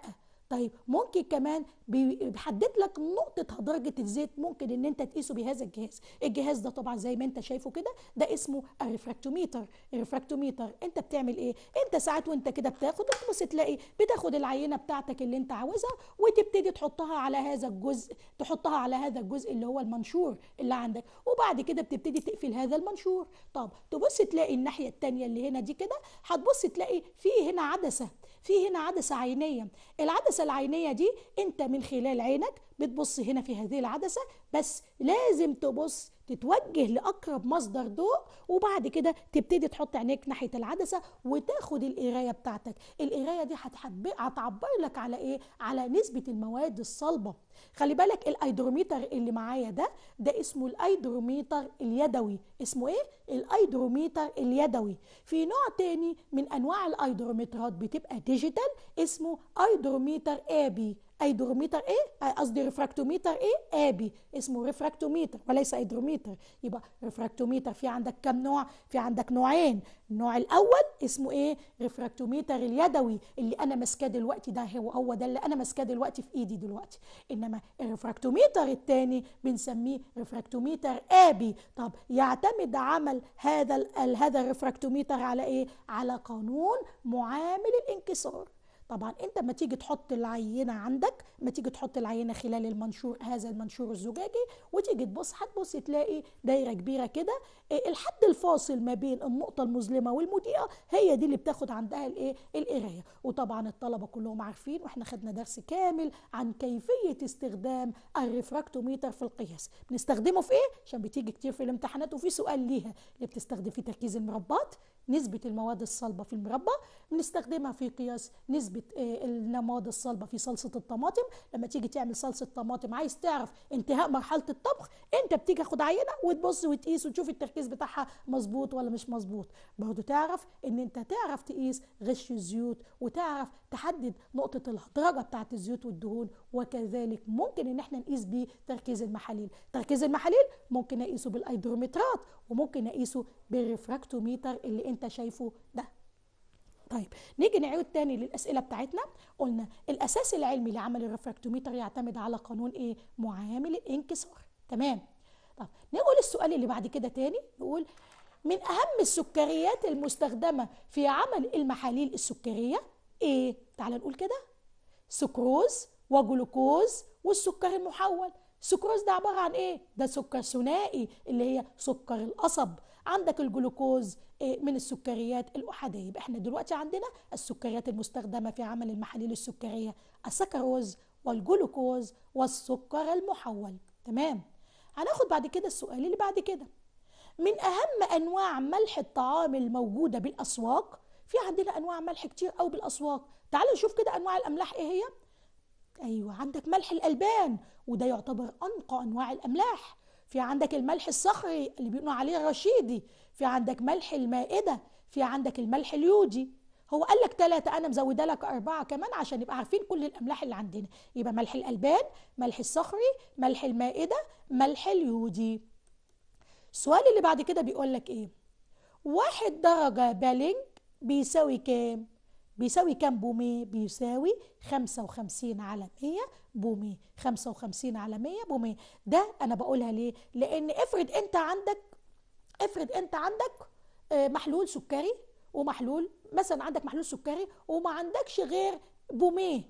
طيب ممكن كمان بيحدد لك نقطه درجه الزيت ممكن ان انت تقيسه بهذا الجهاز الجهاز ده طبعا زي ما انت شايفه كده ده اسمه الريفراكتوميتر الريفراكتوميتر انت بتعمل ايه انت ساعات وانت كده بتاخد تبص تلاقي بتاخد العينه بتاعتك اللي انت عاوزها وتبتدي تحطها على هذا الجزء تحطها على هذا الجزء اللي هو المنشور اللي عندك وبعد كده بتبتدي تقفل هذا المنشور طب تبص تلاقي الناحيه الثانيه اللي هنا دي كده هتبص تلاقي في هنا عدسه في هنا عدسة عينية العدسة العينية دي أنت من خلال عينك بتبص هنا في هذه العدسة بس لازم تبص تتوجه لاقرب مصدر ضوء وبعد كده تبتدي تحط عينيك ناحيه العدسه وتاخد القرايه بتاعتك القرايه دي هتعبر لك على ايه على نسبه المواد الصلبه خلي بالك الايدروميتر اللي معايا ده ده اسمه الايدروميتر اليدوي اسمه ايه الايدروميتر اليدوي في نوع تاني من انواع الايدروميترات بتبقى ديجيتال اسمه ايدروميتر ابي ايدروميتر ايه آه، قصدي ريفراكتوميتر ايه ابي اسمه ريفراكتوميتر وليس ايدروميتر يبقى ريفراكتوميتر في عندك كم نوع في عندك نوعين النوع الاول اسمه ايه ريفراكتوميتر اليدوي اللي انا ماسكاه دلوقتي ده هو هو ده اللي انا ماسكاه دلوقتي في ايدي دلوقتي انما الريفراكتوميتر الثاني بنسميه ريفراكتوميتر ابي طب يعتمد عمل هذا هذا الريفراكتوميتر على ايه على قانون معامل الانكسار طبعا انت ما تيجي تحط العينه عندك ما تيجي تحط العينه خلال المنشور هذا المنشور الزجاجي وتيجي تبص هتبص تلاقي دايره كبيره كده آه، الحد الفاصل ما بين النقطه المظلمه والمضيئه هي دي اللي بتاخد عندها الايه القرايه وطبعا الطلبه كلهم عارفين واحنا خدنا درس كامل عن كيفيه استخدام الريفراكتوميتر في القياس بنستخدمه في ايه عشان بتيجي كتير في الامتحانات وفي سؤال ليها اللي بتستخدم فيه تركيز المربات نسبة المواد الصلبة في المربى بنستخدمها في قياس نسبة آه، المواد الصلبة في صلصة الطماطم لما تيجي تعمل صلصة طماطم عايز تعرف انتهاء مرحلة الطبخ انت بتيجي تاخد عينة وتبص وتقيس وتشوف التركيز بتاعها مظبوط ولا مش مظبوط برضه تعرف ان انت تعرف تقيس غش الزيوت وتعرف تحدد نقطة الدرجة بتاعة الزيوت والدهون وكذلك ممكن ان احنا نقيس بيه تركيز المحاليل تركيز المحاليل ممكن نقيسه بالايدرومترات وممكن نقيسه بالريفراكتوميتر اللي انت شايفه ده طيب نيجي نعود تاني للأسئلة بتاعتنا قلنا الأساس العلمي لعمل الرفراكتوميتر يعتمد على قانون إيه؟ معامل الانكسار تمام طب نقول السؤال اللي بعد كده تاني نقول من أهم السكريات المستخدمة في عمل المحاليل السكرية إيه؟ تعال نقول كده سكروز وجلوكوز والسكر المحول السكروز ده عباره عن ايه ده سكر ثنائي اللي هي سكر القصب عندك الجلوكوز إيه، من السكريات الاحاديه يبقى احنا دلوقتي عندنا السكريات المستخدمه في عمل المحاليل السكريه السكروز والجلوكوز والسكر المحول تمام هناخد بعد كده السؤال اللي بعد كده من اهم انواع ملح الطعام الموجوده بالاسواق في عندنا انواع ملح كتير أو بالاسواق تعالوا نشوف كده انواع الاملاح ايه هي ايوه عندك ملح الالبان وده يعتبر انقى انواع الاملاح في عندك الملح الصخري اللي بيقولوا عليه الرشيدي في عندك ملح المائده في عندك الملح اليودي هو قال لك ثلاثة أنا مزودة لك أربعة كمان عشان يبقى عارفين كل الأملاح اللي عندنا يبقى ملح الألبان ملح الصخري ملح المائدة ملح اليودي السؤال اللي بعد كده بيقول لك إيه واحد درجة بالينج بيساوي كام بيساوي كام بوميه بيساوي 55 على 100 بوميه 55 على 100 بوميه ده انا بقولها ليه لان افرض انت عندك افرض انت عندك آه، محلول سكري ومحلول مثلا عندك محلول سكري وما عندكش غير بوميه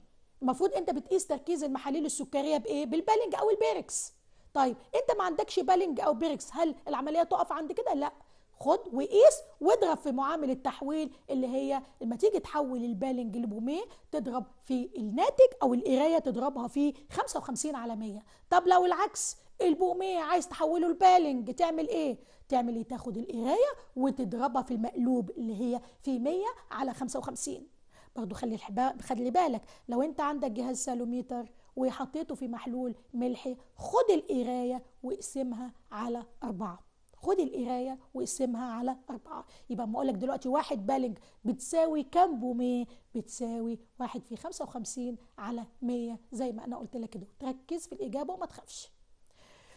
المفروض انت بتقيس تركيز المحاليل السكريه بايه بالبالينج او البيركس طيب انت ما عندكش بالينج او بيركس هل العمليه تقف عند كده لا خد وقيس واضرب في معامل التحويل اللي هي لما تيجي تحول البالنج لبوميه تضرب في الناتج او القرايه تضربها في 55 على 100 طب لو العكس البوميه عايز تحوله لبالنج تعمل ايه تعمل ايه تاخد القرايه وتضربها في المقلوب اللي هي في 100 على 55 برضو خلي الحبا... خلي بالك لو انت عندك جهاز سالوميتر وحطيته في محلول ملحي خد القرايه واقسمها على أربعة خد القرايه واقسمها على أربعة يبقى اما اقول لك دلوقتي واحد بالغ بتساوي كام بوميه بتساوي واحد في خمسة وخمسين على مية زي ما أنا قلت لك كده تركز في الإجابة وما تخافش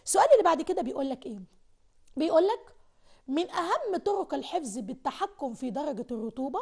السؤال اللي بعد كده بيقول لك إيه بيقول لك من أهم طرق الحفظ بالتحكم في درجة الرطوبة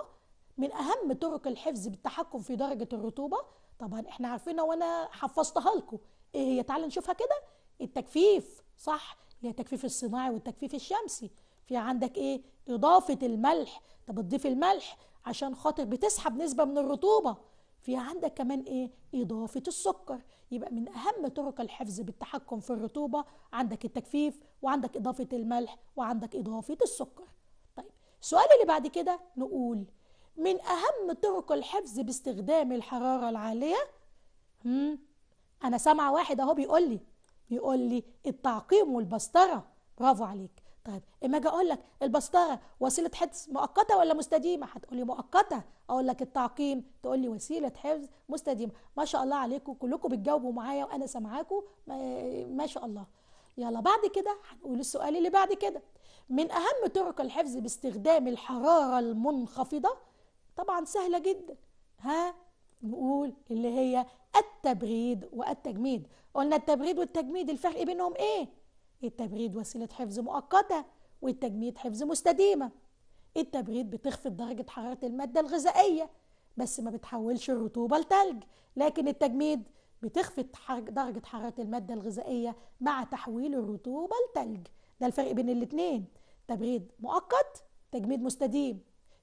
من أهم طرق الحفظ بالتحكم في درجة الرطوبة طبعا احنا عارفينها وانا حفظتها لكم ايه هي تعالى نشوفها كده التجفيف صح اللي هي التجفيف الصناعي والتجفيف الشمسي في عندك ايه اضافه الملح طب تضيف الملح عشان خاطر بتسحب نسبه من الرطوبه في عندك كمان ايه اضافه السكر يبقى من اهم طرق الحفظ بالتحكم في الرطوبه عندك التجفيف وعندك اضافه الملح وعندك اضافه السكر طيب السؤال اللي بعد كده نقول من اهم طرق الحفظ باستخدام الحراره العاليه هم انا سامعه واحد اهو بيقول لي يقول لي التعقيم والبسطره برافو عليك طيب اما اجي اقول لك البسطره وسيله حفظ مؤقته ولا مستديمه هتقولي مؤقته اقول لك التعقيم تقول لي وسيله حفظ مستديمه ما شاء الله عليكم كلكم بتجاوبوا معايا وانا سامعاكم ما شاء الله يلا بعد كده هنقول السؤال اللي بعد كده من اهم طرق الحفظ باستخدام الحراره المنخفضه طبعا سهله جدا ها نقول اللي هي التبريد والتجميد قلنا التبريد والتجميد الفرق بينهم ايه التبريد وسيله حفظ مؤقته والتجميد حفظ مستديمه التبريد بتخفض درجه حراره الماده الغذائيه بس ما بتحولش الرطوبه لتلج لكن التجميد بتخفض درجه حراره الماده الغذائيه مع تحويل الرطوبه لتلج ده الفرق بين الاتنين تبريد مؤقت تجميد مستديم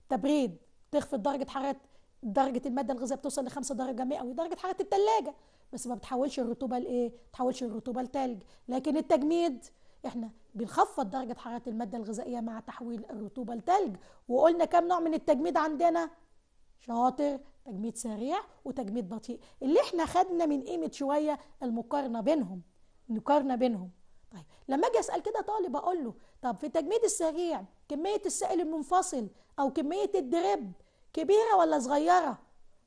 تبريد تخفض درجه حراره درجه الماده الغذائيه بتوصل ل 5 درجه مئوية درجه حراره التلاجة بس ما بتحولش الرطوبه لايه ما بتحولش الرطوبه لثلج لكن التجميد احنا بنخفض درجه حراره الماده الغذائيه مع تحويل الرطوبه لثلج وقلنا كام نوع من التجميد عندنا شاطر تجميد سريع وتجميد بطيء اللي احنا خدنا من قيمه شويه المقارنه بينهم المقارنة بينهم طيب لما اجي اسال كده طالب اقول له طب في التجميد السريع كميه السائل المنفصل او كميه الدريب كبيرة ولا صغيرة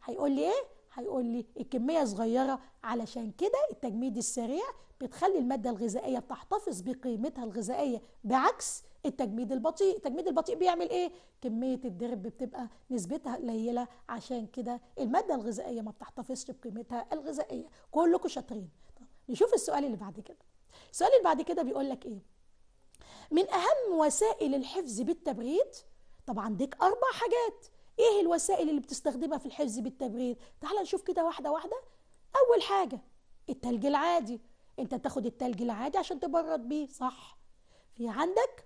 هيقول لي ايه هيقول لي الكمية صغيرة علشان كده التجميد السريع بتخلي المادة الغذائية بتحتفظ بقيمتها الغذائية بعكس التجميد البطيء التجميد البطيء بيعمل ايه كمية الدرب بتبقى نسبتها قليلة عشان كده المادة الغذائية ما بتحتفظش بقيمتها الغذائية كلكم شاطرين نشوف السؤال اللي بعد كده السؤال اللي بعد كده بيقول لك ايه من اهم وسائل الحفظ بالتبريد طبعا ديك اربع حاجات ايه الوسائل اللي بتستخدمها في الحفظ بالتبريد تعال نشوف كده واحده واحده اول حاجه التلج العادي انت تاخد التلج العادي عشان تبرد بيه صح في عندك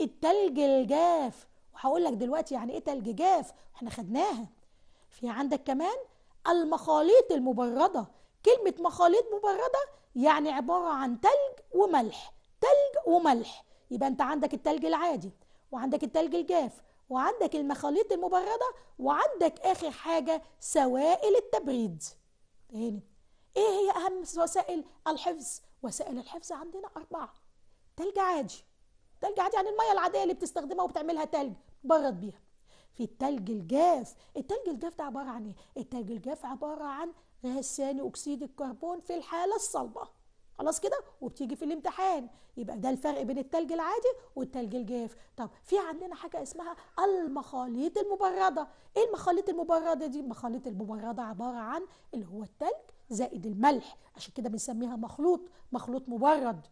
التلج الجاف وهقول لك دلوقتي يعني ايه تلج جاف احنا خدناها في عندك كمان المخاليط المبرده كلمه مخاليط مبرده يعني عباره عن تلج وملح تلج وملح يبقى انت عندك التلج العادي وعندك التلج الجاف وعندك المخاليط المبردة وعندك آخر حاجة سوائل التبريد تاني إيه هي أهم وسائل الحفظ؟ وسائل الحفظ عندنا أربعة تلج عادي تلج عادي يعني المية العادية اللي بتستخدمها وبتعملها تلج برد بيها في التلج الجاف التلج الجاف ده عبارة عن إيه؟ التلج الجاف عبارة عن غاز ثاني أكسيد الكربون في الحالة الصلبة خلاص كده وبتيجي في الامتحان يبقى ده الفرق بين التلج العادي والتلج الجاف طب في عندنا حاجه اسمها المخاليط المبرده ايه المخاليط المبرده دي المخاليط المبرده عباره عن اللي هو التلج زائد الملح عشان كده بنسميها مخلوط مخلوط مبرد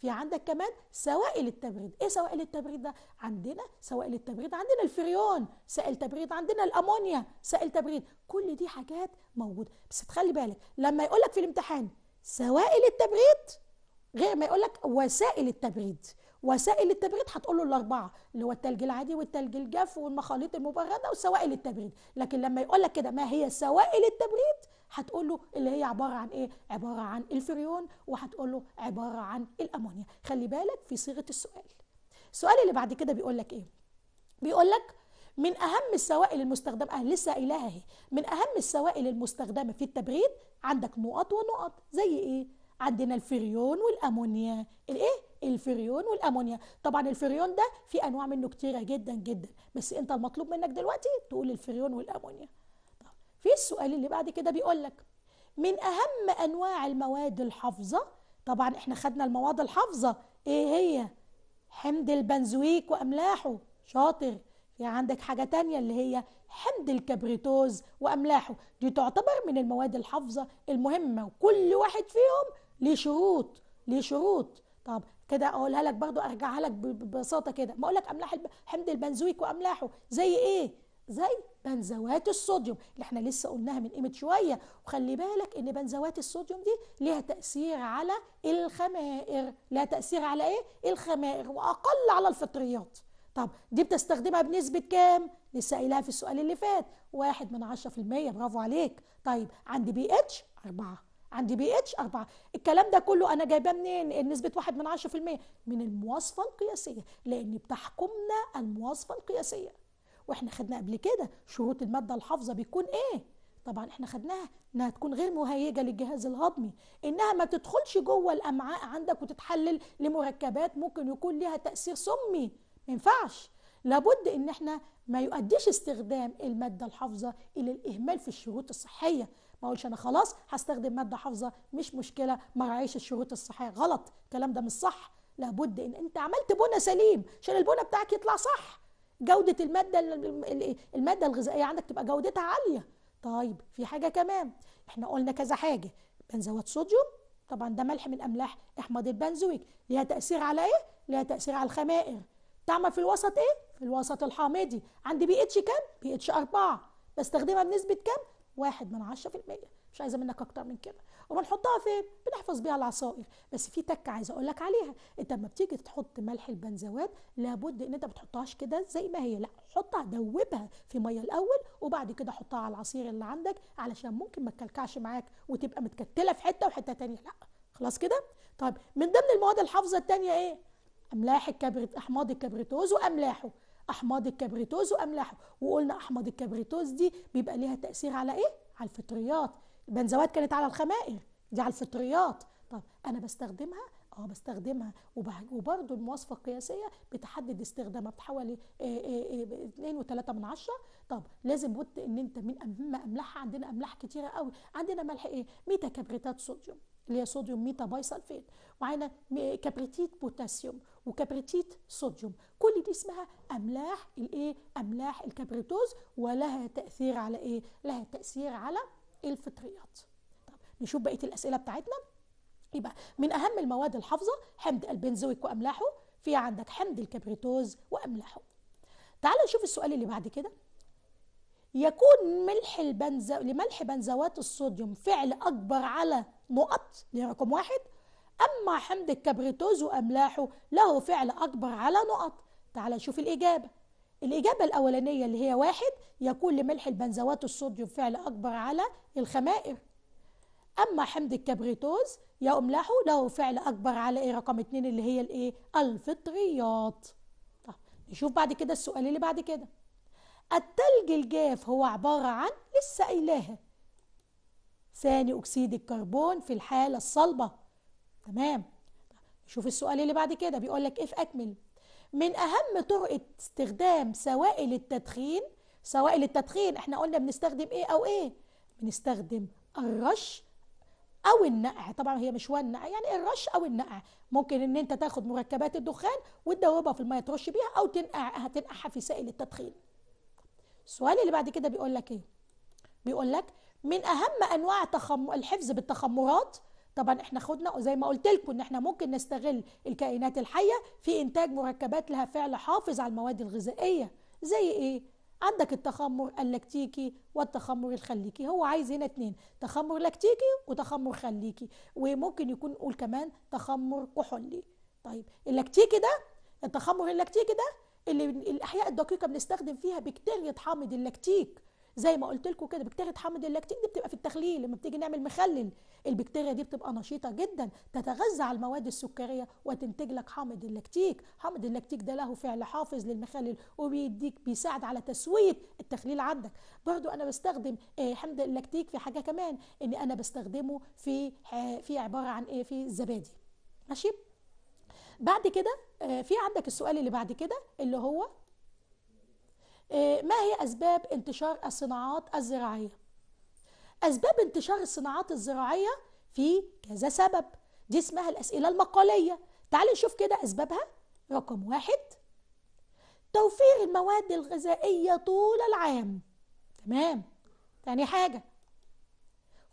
في عندك كمان سوائل التبريد ايه سوائل التبريد ده عندنا سوائل التبريد عندنا الفريون سائل تبريد عندنا الامونيا سائل تبريد كل دي حاجات موجوده بس تخلي بالك لما يقولك في الامتحان سوائل التبريد غير ما يقول لك وسائل التبريد وسائل التبريد هتقول له الاربعه اللي هو التلج العادي والتلج الجاف والمخاليط المبرده وسوائل التبريد لكن لما يقول لك كده ما هي سوائل التبريد هتقول له اللي هي عباره عن ايه عباره عن الفريون وهتقول له عباره عن الامونيا خلي بالك في صيغه السؤال السؤال اللي بعد كده بيقول لك ايه بيقول لك من أهم السوائل المستخدمة آه، لسه قايلاها أهي من أهم السوائل المستخدمة في التبريد عندك نقط ونقط زي إيه؟ عندنا الفريون والأمونيا الإيه؟ الفريون والامونيا طبعا الفريون ده في انواع منه كتيره جدا جدا بس انت المطلوب منك دلوقتي تقول الفريون والامونيا طب في السؤال اللي بعد كده بيقول لك من اهم انواع المواد الحافظه طبعا احنا خدنا المواد الحافظه ايه هي حمض البنزويك واملاحه شاطر يعني عندك حاجة تانية اللي هي حمض الكبريتوز وأملاحه دي تعتبر من المواد الحافظة المهمة وكل واحد فيهم ليه شروط ليه شروط طب كده اقولها لك برضو ارجعها لك ببساطه كده ما اقول لك املاح حمض البنزويك واملاحه زي ايه زي بنزوات الصوديوم اللي احنا لسه قلناها من قيمه شويه وخلي بالك ان بنزوات الصوديوم دي ليها تاثير على الخمائر لها تاثير على ايه الخمائر واقل على الفطريات طب دي بتستخدمها بنسبة كام؟ لسه قايلها في السؤال اللي فات واحد من عشرة في المية برافو عليك طيب عندي بي اتش أربعة عندي بي اتش أربعة الكلام ده كله أنا جايباه منين؟ نسبة واحد من عشرة في المية من المواصفة القياسية لأن بتحكمنا المواصفة القياسية واحنا خدنا قبل كده شروط المادة الحافظة بيكون ايه؟ طبعا احنا خدناها انها تكون غير مهيجه للجهاز الهضمي انها ما تدخلش جوه الامعاء عندك وتتحلل لمركبات ممكن يكون ليها تاثير سمي ما ينفعش لابد ان احنا ما يؤديش استخدام الماده الحافظه الى الاهمال في الشروط الصحيه ما اقولش انا خلاص هستخدم ماده حافظه مش مشكله ما راعيش الشروط الصحيه غلط الكلام ده مش صح لابد ان انت عملت بنى سليم عشان البنى بتاعك يطلع صح جوده الماده الماده الغذائيه عندك تبقى جودتها عاليه طيب في حاجه كمان احنا قلنا كذا حاجه بنزوات صوديوم طبعا ده ملح من املاح احماض البنزويك ليها تاثير على ايه ليها تاثير على الخمائر تعمل في الوسط ايه؟ في الوسط الحامضي عندي بي اتش كام؟ بي اتش 4 بستخدمها بنسبة كام؟ 1 من 10% مش عايزه منك اكتر من كده وبنحطها فين بنحفظ بيها العصائر بس في تكه عايزه اقول لك عليها انت لما بتيجي تحط ملح البنزوات لابد ان انت ما بتحطهاش كده زي ما هي لا حطها دوبها في ميه الاول وبعد كده حطها على العصير اللي عندك علشان ممكن ما تكلكعش معاك وتبقى متكتله في حته وحته تانية لا خلاص كده طيب من ضمن المواد الحافظه التانية ايه املاح الكبريت احماض الكبريتوز واملاحه احماض الكبريتوز واملاحه وقلنا احماض الكبريتوز دي بيبقى ليها تاثير على ايه على الفطريات البنزوات كانت على الخمائر دي على الفطريات طب انا بستخدمها اه بستخدمها وبرده المواصفه القياسيه بتحدد استخدامها بتحوالي 2 و3 من عشرة طب لازم بد ان انت من اهم املاحها عندنا املاح كتيره قوي عندنا ملح ايه ميتا كبريتات صوديوم اللي هي صوديوم ميتا بايسلفيت وعندنا كبريتيت بوتاسيوم وكبريتيت صوديوم كل دي اسمها املاح الايه املاح الكبريتوز ولها تاثير على ايه لها تاثير على الفطريات طب نشوف بقيه الاسئله بتاعتنا يبقى من اهم المواد الحافظه حمض البنزويك واملاحه في عندك حمض الكبريتوز واملاحه تعال نشوف السؤال اللي بعد كده يكون ملح البنز لملح بنزوات الصوديوم فعل أكبر على نقط رقم واحد أما حمض الكبريتوز وأملاحه له فعل أكبر على نقط تعال نشوف الإجابة الإجابة الأولانية اللي هي واحد يكون لملح البنزوات الصوديوم فعل أكبر على الخمائر أما حمض الكبريتوز يا أملاحه له فعل أكبر على إيه رقم اتنين اللي هي الإيه الفطريات طب نشوف بعد كده السؤال اللي بعد كده التلج الجاف هو عبارة عن لسه قايلاها ثاني أكسيد الكربون في الحالة الصلبة تمام شوف السؤال اللي بعد كده بيقول لك إيه في أكمل من أهم طرق استخدام سوائل التدخين سوائل التدخين احنا قلنا بنستخدم ايه او ايه بنستخدم الرش او النقع طبعا هي مش والنقع يعني الرش او النقع ممكن ان انت تاخد مركبات الدخان وتدوبها في الميه ترش بيها او تنقع هتنقعها في سائل التدخين السؤال اللي بعد كده بيقول لك ايه بيقول لك من اهم انواع تخم... الحفظ بالتخمرات طبعا احنا خدنا زي ما قلت لكم ان احنا ممكن نستغل الكائنات الحيه في انتاج مركبات لها فعل حافظ على المواد الغذائيه زي ايه عندك التخمر اللاكتيكي والتخمر الخليكي هو عايز هنا اتنين تخمر لاكتيكي وتخمر خليكي وممكن يكون نقول كمان تخمر كحولي طيب اللاكتيكي ده التخمر اللاكتيكي ده اللي الاحياء الدقيقه بنستخدم فيها بكتيريا حامض اللاكتيك زي ما قلت لكم كده بكتيريا حامض اللاكتيك دي بتبقى في التخليل لما بتيجي نعمل مخلل البكتيريا دي بتبقى نشيطه جدا تتغذى على المواد السكريه وتنتج لك حامض اللاكتيك حامض اللاكتيك ده له فعل حافظ للمخلل وبيديك بيساعد على تسويه التخليل عندك برضو انا بستخدم آه، حمض اللاكتيك في حاجه كمان ان انا بستخدمه في آه، في عباره عن ايه في الزبادي ماشي بعد كده آه، في عندك السؤال اللي بعد كده اللي هو آه، ما هي أسباب انتشار الصناعات الزراعية؟ أسباب انتشار الصناعات الزراعية في كذا سبب دي اسمها الأسئلة المقالية تعالي نشوف كده أسبابها رقم واحد توفير المواد الغذائية طول العام تمام تاني حاجة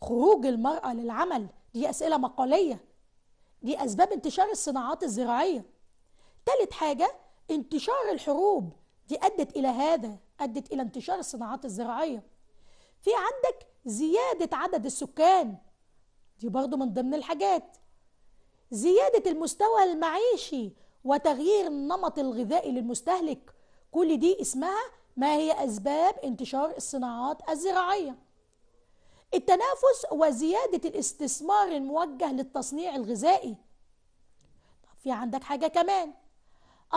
خروج المرأة للعمل دي أسئلة مقالية دي أسباب انتشار الصناعات الزراعية تالت حاجة انتشار الحروب دي أدت إلى هذا أدت إلى انتشار الصناعات الزراعية في عندك زيادة عدد السكان دي برضو من ضمن الحاجات زيادة المستوى المعيشي وتغيير النمط الغذائي للمستهلك كل دي اسمها ما هي أسباب انتشار الصناعات الزراعية التنافس وزيادة الاستثمار الموجه للتصنيع الغذائي في عندك حاجة كمان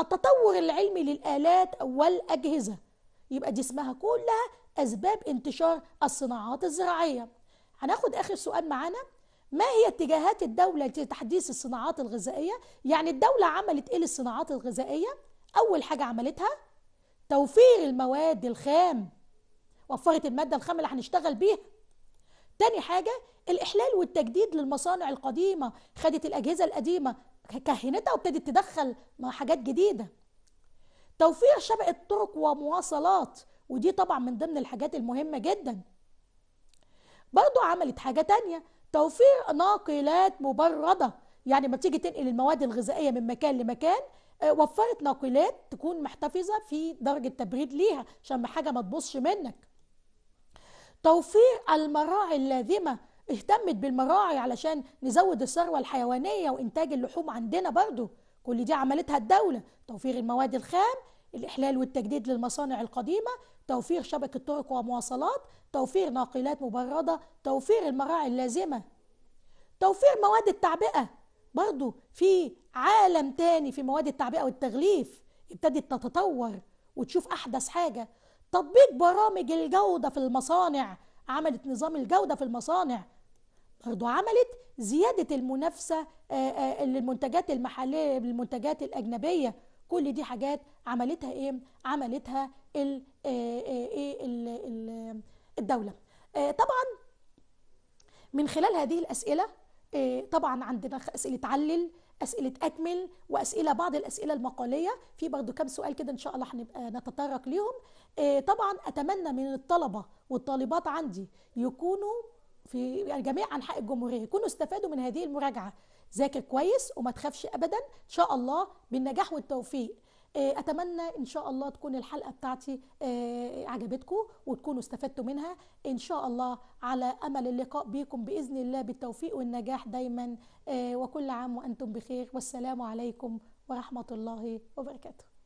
التطور العلمي للآلات والأجهزة يبقى دي اسمها كلها أسباب انتشار الصناعات الزراعية هناخد آخر سؤال معانا ما هي اتجاهات الدولة لتحديث الصناعات الغذائية؟ يعني الدولة عملت إيه للصناعات الغذائية؟ أول حاجة عملتها توفير المواد الخام وفرت المادة الخام اللي هنشتغل بيها تاني حاجة الإحلال والتجديد للمصانع القديمة خدت الأجهزة القديمة كهنتها وابتدت تدخل حاجات جديده توفير شبكه طرق ومواصلات ودي طبعا من ضمن الحاجات المهمه جدا برضو عملت حاجه تانية توفير ناقلات مبرده يعني ما تيجي تنقل المواد الغذائيه من مكان لمكان آه، وفرت ناقلات تكون محتفظه في درجه تبريد ليها عشان حاجه ما تبصش منك توفير المراعي اللازمه اهتمت بالمراعي علشان نزود الثروة الحيوانية وإنتاج اللحوم عندنا برضو كل دي عملتها الدولة توفير المواد الخام الإحلال والتجديد للمصانع القديمة توفير شبكة طرق ومواصلات توفير ناقلات مبردة توفير المراعي اللازمة توفير مواد التعبئة برضو في عالم تاني في مواد التعبئة والتغليف ابتدت تتطور وتشوف أحدث حاجة تطبيق برامج الجودة في المصانع عملت نظام الجودة في المصانع برضه عملت زيادة المنافسة آه، آه، للمنتجات المحلية للمنتجات الأجنبية كل دي حاجات عملتها ايه عملتها ال آه، إيه؟ الدولة طبعا من خلال هذه الأسئلة طبعا عندنا أسئلة علل أسئلة أكمل وأسئلة بعض الأسئلة المقالية في برضو كام سؤال كده إن شاء الله هنبقى نتطرق ليهم طبعا أتمنى من الطلبة والطالبات عندي يكونوا في يعني جميع انحاء الجمهوريه يكونوا استفادوا من هذه المراجعه ذاكر كويس وما تخافش ابدا ان شاء الله بالنجاح والتوفيق آه، اتمنى ان شاء الله تكون الحلقه بتاعتي آه، عجبتكم وتكونوا استفدتوا منها ان شاء الله على امل اللقاء بكم باذن الله بالتوفيق والنجاح دايما آه، وكل عام وانتم بخير والسلام عليكم ورحمه الله وبركاته